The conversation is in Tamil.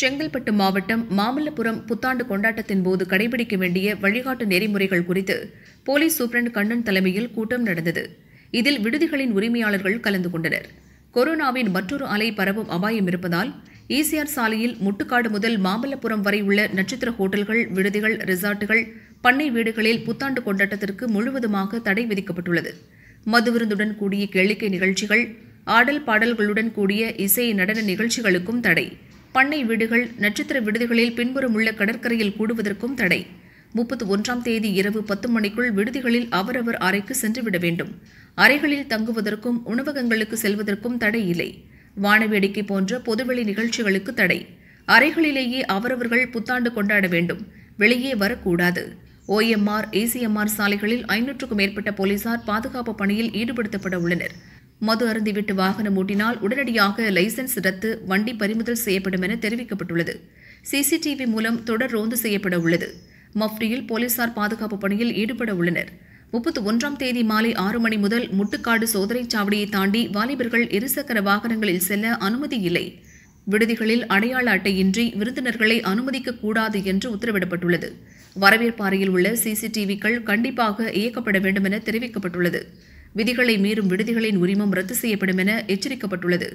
செங்கல்பட்டு மாவட்டம் மாமல்லபுரம் புத்தாண்டு கொண்டாட்டத்தின் போது கடைபிடிக்க வேண்டிய வழிகாட்டு நெறிமுறைகள் குறித்து போலீஸ் சூப்பரண்ட் கண்ணன் தலைமையில் கூட்டம் நடந்தது இதில் விடுதிகளின் உரிமையாளர்கள் கலந்து கொண்டனர் கொரோனாவின் மற்றொரு அலை பரவும் அபாயம் இருப்பதால் ஈசிஆர் சாலையில் முட்டுக்காடு முதல் மாமல்லபுரம் வரை உள்ள நட்சத்திர ஹோட்டல்கள் விடுதிகள் ரிசார்ட்டுகள் பண்ணை வீடுகளில் புத்தாண்டு கொண்டாட்டத்திற்கு முழுவதுமாக தடை விதிக்கப்பட்டுள்ளது மதுவிருந்துடன் கூடிய கேளிக்கை நிகழ்ச்சிகள் ஆடல் பாடல்களுடன் கூடிய இசை நடன நிகழ்ச்சிகளுக்கும் தடை பண்ணை வீடுகள் நட்சத்திர விடுதிகளில் பின்புறம் உள்ள கடற்கரையில் கூடுவதற்கும் தடை முப்பத்தி ஒன்றாம் தேதி இரவு பத்து மணிக்குள் விடுதிகளில் அவரவர் அறைக்கு சென்றுவிட வேண்டும் அறைகளில் தங்குவதற்கும் உணவகங்களுக்கு செல்வதற்கும் தடை இல்லை வானவேடிக்கை போன்ற பொதுவெளி நிகழ்ச்சிகளுக்கு தடை அறைகளிலேயே அவரவர்கள் புத்தாண்டு கொண்டாட வேண்டும் வெளியே வரக்கூடாது ஓஎம்ஆர் ஏசிஎம்ஆர் சாலைகளில் ஐநூற்றுக்கும் மேற்பட்ட போலீசார் பாதுகாப்பு பணியில் ஈடுபடுத்தப்பட உள்ளனர் மது அருந்திவிட்டு வாகனம் ஓட்டினால் உடனடியாக லைசன்ஸ் ரத்து வண்டி பறிமுதல் செய்யப்படும் என தெரிவிக்கப்பட்டுள்ளது சிசிடிவி மூலம் தொடர் ரோந்து செய்யப்பட உள்ளது மஃப்டியில் போலீசார் பாதுகாப்பு பணியில் ஈடுபட உள்ளனர் முப்பத்தி ஒன்றாம் தேதி மாலை ஆறு மணி முதல் முட்டுக்காடு சோதனை சாவடியை தாண்டி வாலிபர்கள் இருசக்கர வாகனங்களில் செல்ல அனுமதி இல்லை விடுதிகளில் அடையாள அட்டையின்றி விருந்தினர்களை அனுமதிக்க கூடாது என்று உத்தரவிடப்பட்டுள்ளது வரவேற்பாறையில் உள்ள சிசிடிவிக்கள் கண்டிப்பாக இயக்கப்பட வேண்டும் என தெரிவிக்கப்பட்டுள்ளது விதிகளை மீறும் விடுதிகளின் உரிமம் ரத்து செய்யப்படும் என எச்சரிக்கப்பட்டுள்ளது